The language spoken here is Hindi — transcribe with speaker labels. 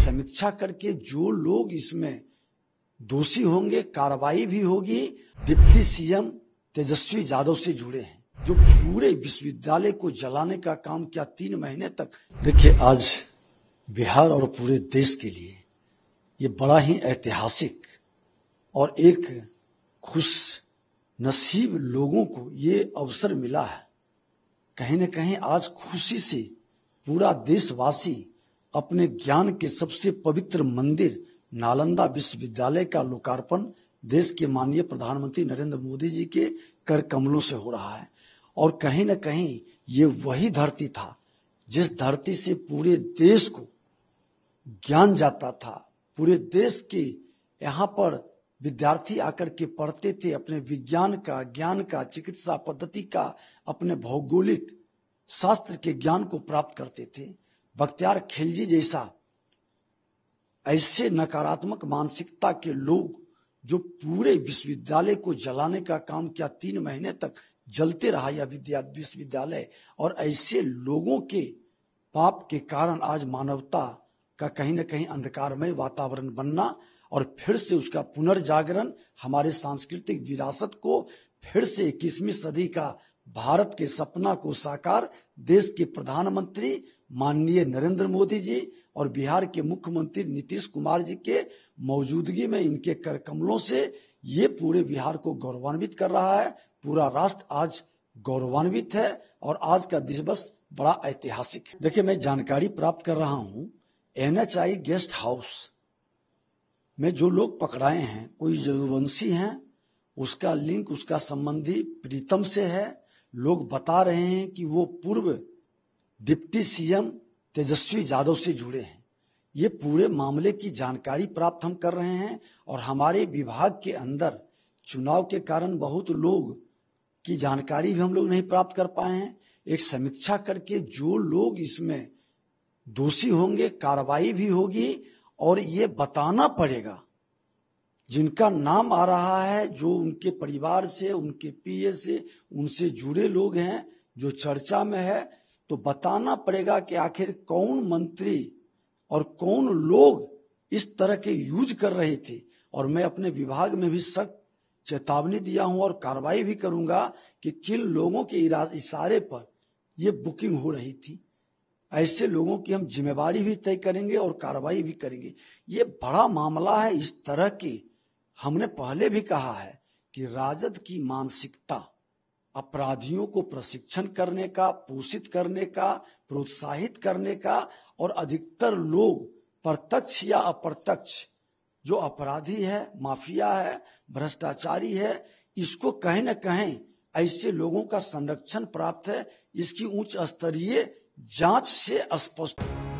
Speaker 1: समीक्षा करके जो लोग इसमें दोषी होंगे कार्रवाई भी होगी डिप्टी सीएम तेजस्वी यादव से जुड़े हैं जो पूरे विश्वविद्यालय को जलाने का काम किया तीन महीने तक देखिए आज बिहार और पूरे देश के लिए ये बड़ा ही ऐतिहासिक और एक खुश नसीब लोगों को ये अवसर मिला है कहीं न कहीं आज खुशी से पूरा देशवासी अपने ज्ञान के सबसे पवित्र मंदिर नालंदा विश्वविद्यालय का लोकार्पण देश के माननीय प्रधानमंत्री नरेंद्र मोदी जी के कर कमलों से हो रहा है और कहीं ना कहीं ये वही धरती था जिस धरती से पूरे देश को ज्ञान जाता था पूरे देश के यहाँ पर विद्यार्थी आकर के पढ़ते थे अपने विज्ञान का ज्ञान का चिकित्सा पद्धति का अपने भौगोलिक शास्त्र के ज्ञान को प्राप्त करते थे बख्तियार खिलजी जैसा ऐसे नकारात्मक मानसिकता के लोग जो पूरे विश्वविद्यालय को जलाने का काम किया तीन महीने तक जलते रहा यह विश्वविद्यालय और ऐसे लोगों के पाप के कारण आज मानवता का कहीं ना कहीं अंधकारमय वातावरण बनना और फिर से उसका पुनर्जागरण हमारे सांस्कृतिक विरासत को फिर से इक्कीसवीं सदी का भारत के सपना को साकार देश के प्रधानमंत्री माननीय नरेंद्र मोदी जी और बिहार के मुख्यमंत्री नीतीश कुमार जी के मौजूदगी में इनके कर कमलों से ये पूरे बिहार को गौरवान्वित कर रहा है पूरा राष्ट्र आज गौरवान्वित है और आज का दिवस बड़ा ऐतिहासिक है देखिये मैं जानकारी प्राप्त कर रहा हूँ एनएचआई गेस्ट हाउस में जो लोग पकड़ाए हैं कोई जदुवंशी हैं उसका लिंक उसका संबंधी प्रीतम से है लोग बता रहे हैं कि वो पूर्व डिप्टी सीएम तेजस्वी यादव से जुड़े हैं ये पूरे मामले की जानकारी प्राप्त हम कर रहे हैं और हमारे विभाग के अंदर चुनाव के कारण बहुत लोग की जानकारी भी हम लोग नहीं प्राप्त कर पाए हैं एक समीक्षा करके जो लोग इसमें दोषी होंगे कार्रवाई भी होगी और ये बताना पड़ेगा जिनका नाम आ रहा है जो उनके परिवार से उनके पीए से उनसे जुड़े लोग हैं जो चर्चा में है तो बताना पड़ेगा कि आखिर कौन मंत्री और कौन लोग इस तरह के यूज कर रहे थे और मैं अपने विभाग में भी सख्त चेतावनी दिया हूं और कार्रवाई भी करूंगा कि किन लोगों के इशारे पर ये बुकिंग हो रही थी ऐसे लोगों की हम जिम्मेवारी भी तय करेंगे और कार्रवाई भी करेंगे ये बड़ा मामला है इस तरह की हमने पहले भी कहा है कि राजद की मानसिकता अपराधियों को प्रशिक्षण करने का पोषित करने का प्रोत्साहित करने का और अधिकतर लोग प्रत्यक्ष या अप्रत्यक्ष जो अपराधी है माफिया है भ्रष्टाचारी है इसको कहीं न कहीं ऐसे लोगों का संरक्षण प्राप्त है इसकी उच्च स्तरीय जांच से स्पष्ट